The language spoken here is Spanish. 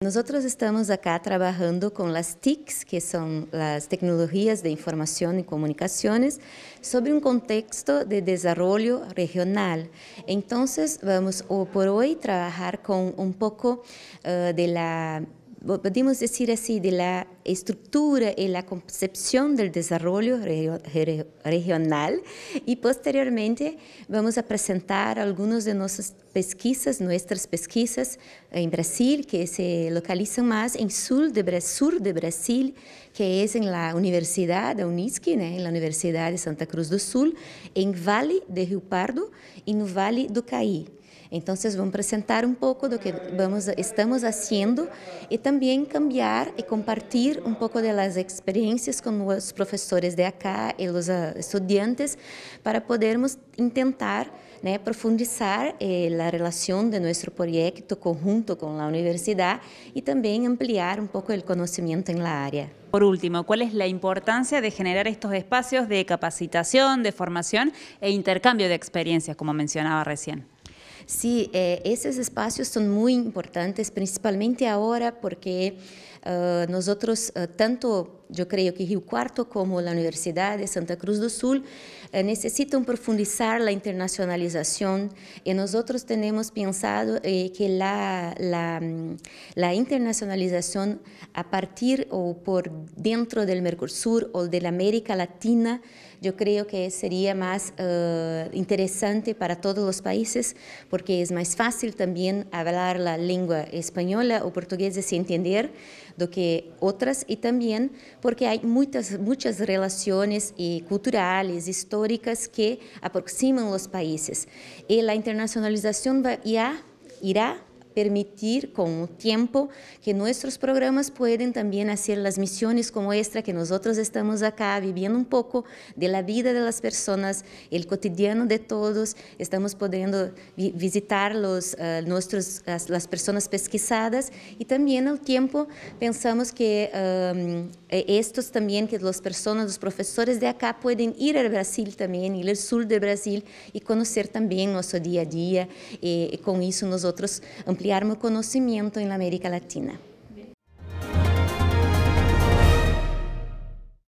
Nosotros estamos acá trabajando con las TICs, que son las tecnologías de información y comunicaciones, sobre un contexto de desarrollo regional. Entonces vamos por hoy trabajar con un poco eh, de la podemos decir así, de la estructura y la concepción del desarrollo regional y posteriormente vamos a presentar algunas de nuestras pesquisas, nuestras pesquisas en Brasil, que se localizan más en sur de, de Brasil, que es en la Universidad de en la Universidad de Santa Cruz do Sul, en Vale de Rio Pardo y en Vale do Caí. Entonces, vamos a presentar un poco de lo que estamos haciendo y también cambiar y compartir un poco de las experiencias con los profesores de acá y los ah, estudiantes para podermos intentar profundizar eh, la relación de nuestro proyecto conjunto con la universidad y también ampliar un poco el conocimiento en la área. Por último, ¿cuál es la importancia de generar estos espacios de capacitación, de formación e intercambio de experiencias, como mencionaba recién? Sí, eh, esos espacios son muy importantes, principalmente ahora porque eh, nosotros eh, tanto yo creo que Rio Cuarto, como la Universidad de Santa Cruz del Sur, eh, necesita necesitan profundizar la internacionalización y nosotros tenemos pensado eh, que la, mm, la, internacionalización a partir o por dentro del Mercosur o de la América Latina, yo creo que sería más eh, interesante para todos los países porque es más fácil también hablar la lengua española o portuguesa sin entender do que outras e também porque há muitas muitas relações e culturais, históricas que aproximam os países. E a internacionalização vai, irá irá permitir con el tiempo que nuestros programas pueden también hacer las misiones como esta que nosotros estamos acá viviendo un poco de la vida de las personas, el cotidiano de todos, estamos podendo visitar los, uh, nuestros, las, las, personas pesquisadas y también al tiempo pensamos que um, estos también, que las personas, los profesores de acá pueden ir al Brasil también, ir al sur de Brasil y conocer también nuestro día a día y, eh, y con eso nosotros ampliamos ampliar meu conhecimento na América Latina.